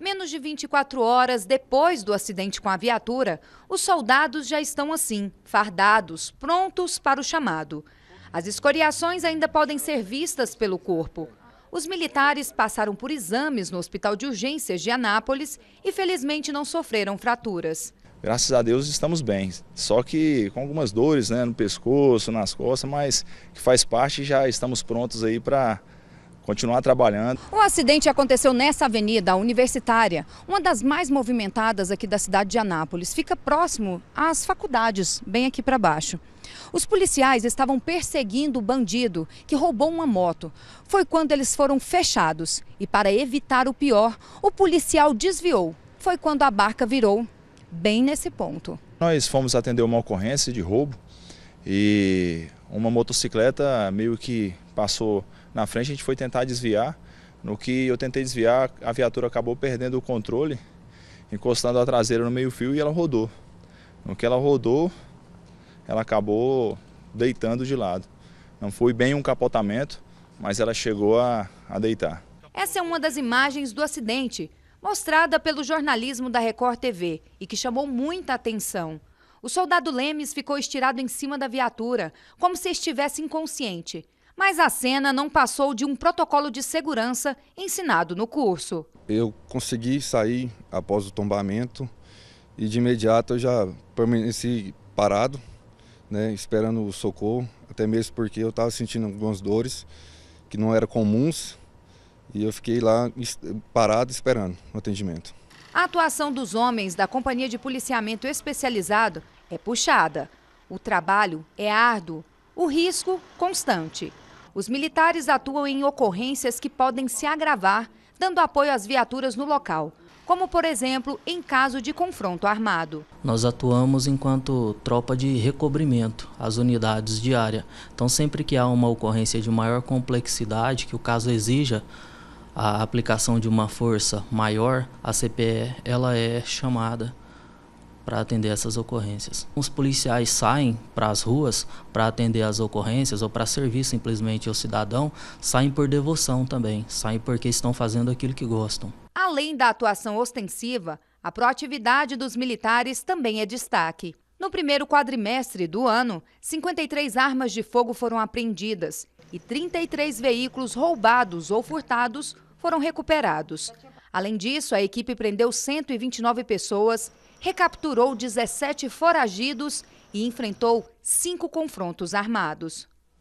Menos de 24 horas depois do acidente com a viatura, os soldados já estão assim, fardados, prontos para o chamado. As escoriações ainda podem ser vistas pelo corpo. Os militares passaram por exames no Hospital de Urgências de Anápolis e felizmente não sofreram fraturas. Graças a Deus estamos bem, só que com algumas dores né, no pescoço, nas costas, mas que faz parte já estamos prontos aí para continuar trabalhando. O acidente aconteceu nessa avenida universitária, uma das mais movimentadas aqui da cidade de Anápolis. Fica próximo às faculdades, bem aqui para baixo. Os policiais estavam perseguindo o bandido que roubou uma moto. Foi quando eles foram fechados e, para evitar o pior, o policial desviou. Foi quando a barca virou, bem nesse ponto. Nós fomos atender uma ocorrência de roubo e uma motocicleta meio que passou na frente, a gente foi tentar desviar. No que eu tentei desviar, a viatura acabou perdendo o controle, encostando a traseira no meio-fio e ela rodou. No que ela rodou, ela acabou deitando de lado. Não foi bem um capotamento, mas ela chegou a, a deitar. Essa é uma das imagens do acidente, mostrada pelo jornalismo da Record TV e que chamou muita atenção. O soldado Lemes ficou estirado em cima da viatura, como se estivesse inconsciente. Mas a cena não passou de um protocolo de segurança ensinado no curso. Eu consegui sair após o tombamento e de imediato eu já permaneci parado, né, esperando o socorro, até mesmo porque eu estava sentindo algumas dores que não eram comuns e eu fiquei lá parado esperando o atendimento. A atuação dos homens da Companhia de Policiamento Especializado é puxada. O trabalho é árduo, o risco constante. Os militares atuam em ocorrências que podem se agravar, dando apoio às viaturas no local, como, por exemplo, em caso de confronto armado. Nós atuamos enquanto tropa de recobrimento, as unidades de área. Então, sempre que há uma ocorrência de maior complexidade, que o caso exija a aplicação de uma força maior, a CPE ela é chamada para atender essas ocorrências. Os policiais saem para as ruas para atender as ocorrências ou para servir simplesmente ao cidadão, saem por devoção também, saem porque estão fazendo aquilo que gostam. Além da atuação ostensiva, a proatividade dos militares também é destaque. No primeiro quadrimestre do ano, 53 armas de fogo foram apreendidas e 33 veículos roubados ou furtados foram recuperados. Além disso, a equipe prendeu 129 pessoas, recapturou 17 foragidos e enfrentou cinco confrontos armados.